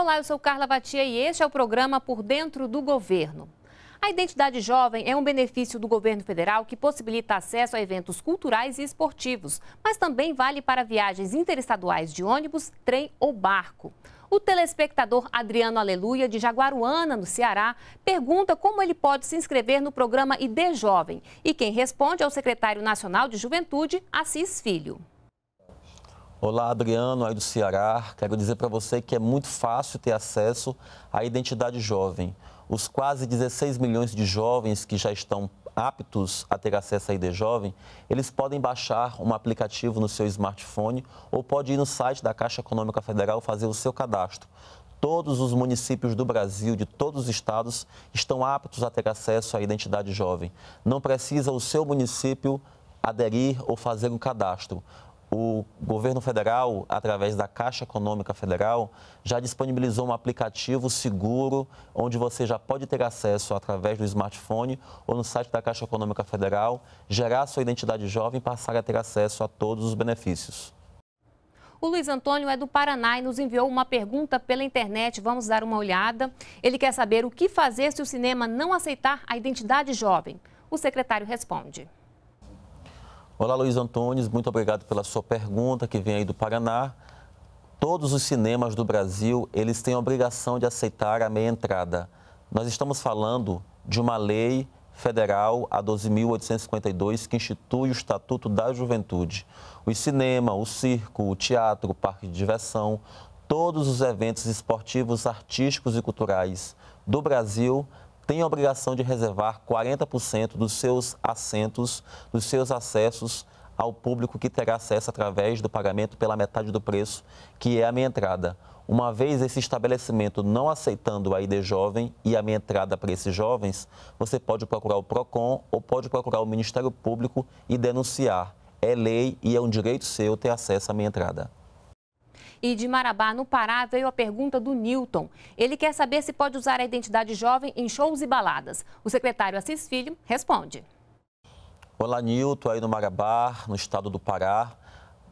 Olá, eu sou Carla Batia e este é o programa Por Dentro do Governo. A identidade jovem é um benefício do governo federal que possibilita acesso a eventos culturais e esportivos, mas também vale para viagens interestaduais de ônibus, trem ou barco. O telespectador Adriano Aleluia, de Jaguaruana, no Ceará, pergunta como ele pode se inscrever no programa ID Jovem. E quem responde é o secretário nacional de Juventude, Assis Filho. Olá, Adriano, aí do Ceará. Quero dizer para você que é muito fácil ter acesso à identidade jovem. Os quase 16 milhões de jovens que já estão aptos a ter acesso à ID Jovem, eles podem baixar um aplicativo no seu smartphone ou pode ir no site da Caixa Econômica Federal fazer o seu cadastro todos os municípios do Brasil, de todos os estados, estão aptos a ter acesso à identidade jovem. Não precisa o seu município aderir ou fazer um cadastro o governo federal, através da Caixa Econômica Federal, já disponibilizou um aplicativo seguro onde você já pode ter acesso através do smartphone ou no site da Caixa Econômica Federal, gerar sua identidade jovem e passar a ter acesso a todos os benefícios. O Luiz Antônio é do Paraná e nos enviou uma pergunta pela internet. Vamos dar uma olhada. Ele quer saber o que fazer se o cinema não aceitar a identidade jovem. O secretário responde. Olá, Luiz Antunes, muito obrigado pela sua pergunta que vem aí do Paraná. Todos os cinemas do Brasil, eles têm a obrigação de aceitar a meia entrada. Nós estamos falando de uma lei federal, a 12.852, que institui o Estatuto da Juventude. O cinema, o circo, o teatro, o parque de diversão, todos os eventos esportivos, artísticos e culturais do Brasil tem a obrigação de reservar 40% dos seus assentos, dos seus acessos ao público que terá acesso através do pagamento pela metade do preço, que é a minha entrada. Uma vez esse estabelecimento não aceitando a ID jovem e a minha entrada para esses jovens, você pode procurar o PROCON ou pode procurar o Ministério Público e denunciar. É lei e é um direito seu ter acesso à minha entrada e de Marabá, no Pará, veio a pergunta do Newton. Ele quer saber se pode usar a identidade jovem em shows e baladas. O secretário Assis Filho responde. Olá, Newton. aí no Marabá, no estado do Pará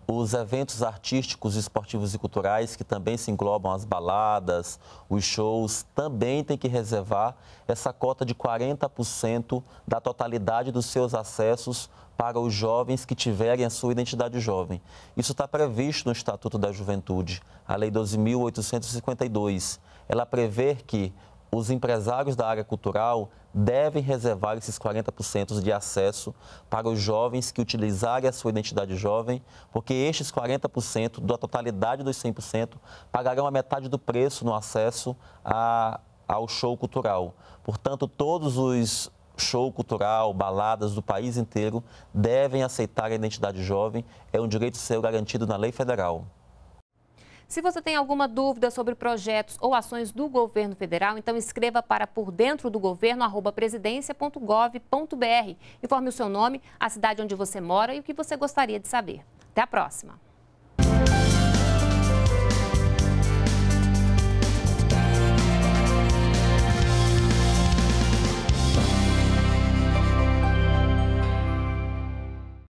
os eventos artísticos, esportivos e culturais, que também se englobam as baladas, os shows, também tem que reservar essa cota de 40% da totalidade dos seus acessos para os jovens que tiverem a sua identidade jovem. Isso está previsto no Estatuto da Juventude, a Lei 12.852. Ela prevê que os empresários da área cultural devem reservar esses 40% de acesso para os jovens que utilizarem a sua identidade jovem, porque estes 40% da totalidade dos 100% pagarão a metade do preço no acesso a, ao show cultural. Portanto, todos os show cultural, baladas do país inteiro devem aceitar a identidade jovem, é um direito seu garantido na lei federal. Se você tem alguma dúvida sobre projetos ou ações do governo federal, então escreva para por dentro do governo Informe o seu nome, a cidade onde você mora e o que você gostaria de saber. Até a próxima!